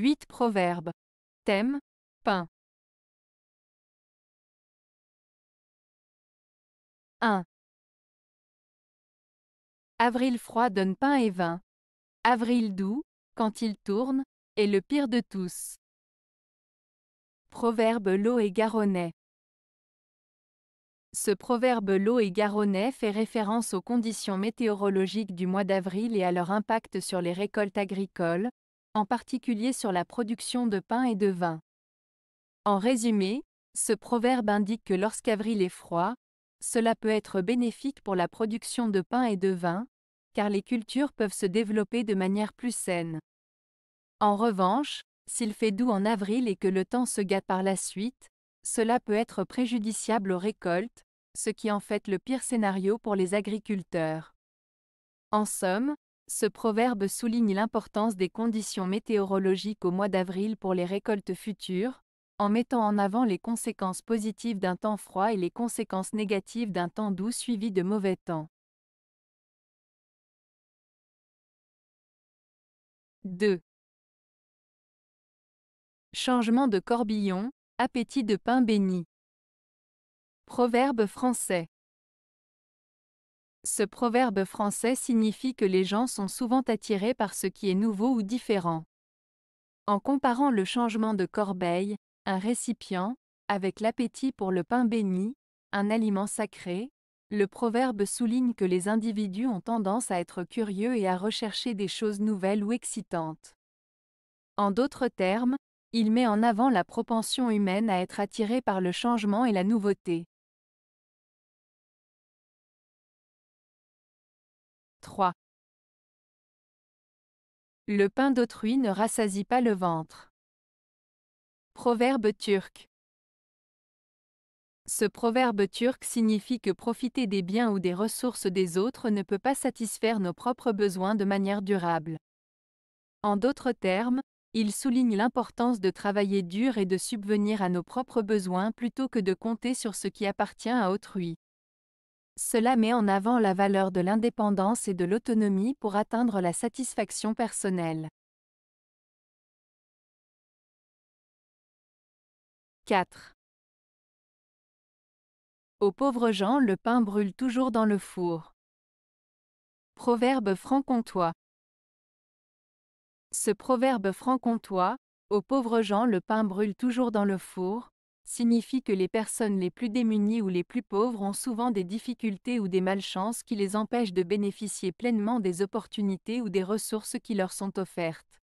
8 Proverbes. Thème Pain. 1. Avril froid donne pain et vin. Avril doux, quand il tourne, est le pire de tous. Proverbe L'eau et Garonnet. Ce proverbe L'eau et Garonnet fait référence aux conditions météorologiques du mois d'avril et à leur impact sur les récoltes agricoles, en particulier sur la production de pain et de vin. En résumé, ce proverbe indique que lorsqu'avril est froid, cela peut être bénéfique pour la production de pain et de vin, car les cultures peuvent se développer de manière plus saine. En revanche, s'il fait doux en avril et que le temps se gâte par la suite, cela peut être préjudiciable aux récoltes, ce qui en fait le pire scénario pour les agriculteurs. En somme, ce proverbe souligne l'importance des conditions météorologiques au mois d'avril pour les récoltes futures, en mettant en avant les conséquences positives d'un temps froid et les conséquences négatives d'un temps doux suivi de mauvais temps. 2. Changement de corbillon, appétit de pain béni. Proverbe français. Ce proverbe français signifie que les gens sont souvent attirés par ce qui est nouveau ou différent. En comparant le changement de corbeille, un récipient, avec l'appétit pour le pain béni, un aliment sacré, le proverbe souligne que les individus ont tendance à être curieux et à rechercher des choses nouvelles ou excitantes. En d'autres termes, il met en avant la propension humaine à être attirée par le changement et la nouveauté. Le pain d'autrui ne rassasie pas le ventre. Proverbe turc. Ce proverbe turc signifie que profiter des biens ou des ressources des autres ne peut pas satisfaire nos propres besoins de manière durable. En d'autres termes, il souligne l'importance de travailler dur et de subvenir à nos propres besoins plutôt que de compter sur ce qui appartient à autrui. Cela met en avant la valeur de l'indépendance et de l'autonomie pour atteindre la satisfaction personnelle. 4. Aux pauvres gens, le pain brûle toujours dans le four. Proverbe franc-comtois. Ce proverbe franc-comtois, aux pauvres gens, le pain brûle toujours dans le four, signifie que les personnes les plus démunies ou les plus pauvres ont souvent des difficultés ou des malchances qui les empêchent de bénéficier pleinement des opportunités ou des ressources qui leur sont offertes.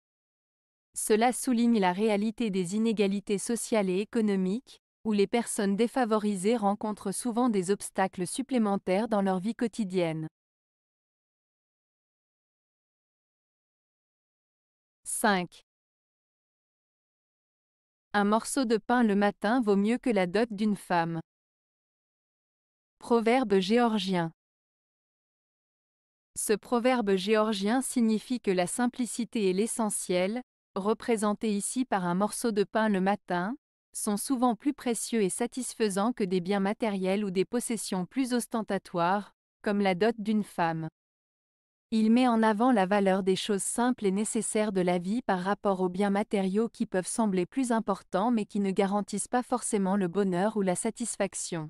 Cela souligne la réalité des inégalités sociales et économiques, où les personnes défavorisées rencontrent souvent des obstacles supplémentaires dans leur vie quotidienne. 5. Un morceau de pain le matin vaut mieux que la dot d'une femme. Proverbe géorgien. Ce proverbe géorgien signifie que la simplicité et l'essentiel, représentés ici par un morceau de pain le matin, sont souvent plus précieux et satisfaisants que des biens matériels ou des possessions plus ostentatoires, comme la dot d'une femme. Il met en avant la valeur des choses simples et nécessaires de la vie par rapport aux biens matériaux qui peuvent sembler plus importants mais qui ne garantissent pas forcément le bonheur ou la satisfaction.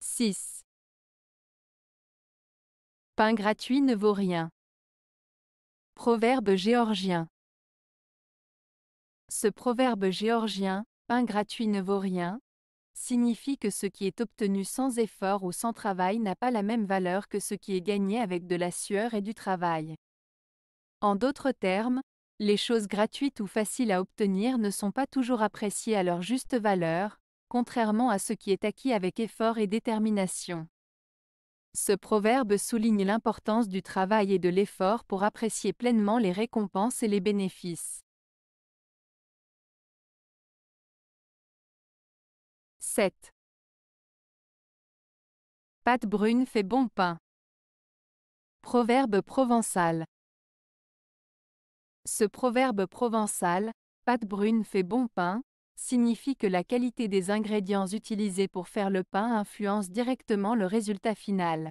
6. Pain gratuit ne vaut rien. Proverbe géorgien. Ce proverbe géorgien, pain gratuit ne vaut rien, signifie que ce qui est obtenu sans effort ou sans travail n'a pas la même valeur que ce qui est gagné avec de la sueur et du travail. En d'autres termes, les choses gratuites ou faciles à obtenir ne sont pas toujours appréciées à leur juste valeur, contrairement à ce qui est acquis avec effort et détermination. Ce proverbe souligne l'importance du travail et de l'effort pour apprécier pleinement les récompenses et les bénéfices. 7. Pâte brune fait bon pain. Proverbe provençal. Ce proverbe provençal, pâte brune fait bon pain, signifie que la qualité des ingrédients utilisés pour faire le pain influence directement le résultat final.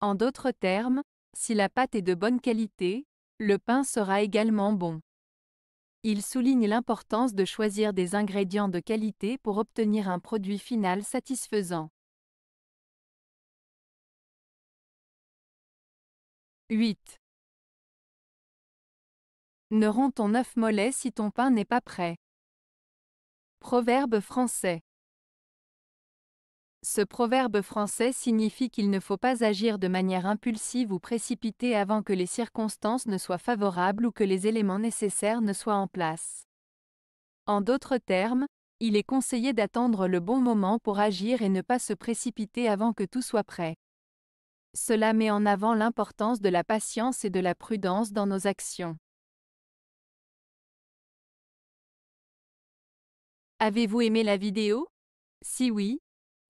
En d'autres termes, si la pâte est de bonne qualité, le pain sera également bon. Il souligne l'importance de choisir des ingrédients de qualité pour obtenir un produit final satisfaisant. 8. Ne rends ton œuf mollet si ton pain n'est pas prêt. Proverbe français. Ce proverbe français signifie qu'il ne faut pas agir de manière impulsive ou précipitée avant que les circonstances ne soient favorables ou que les éléments nécessaires ne soient en place. En d'autres termes, il est conseillé d'attendre le bon moment pour agir et ne pas se précipiter avant que tout soit prêt. Cela met en avant l'importance de la patience et de la prudence dans nos actions. Avez-vous aimé la vidéo Si oui,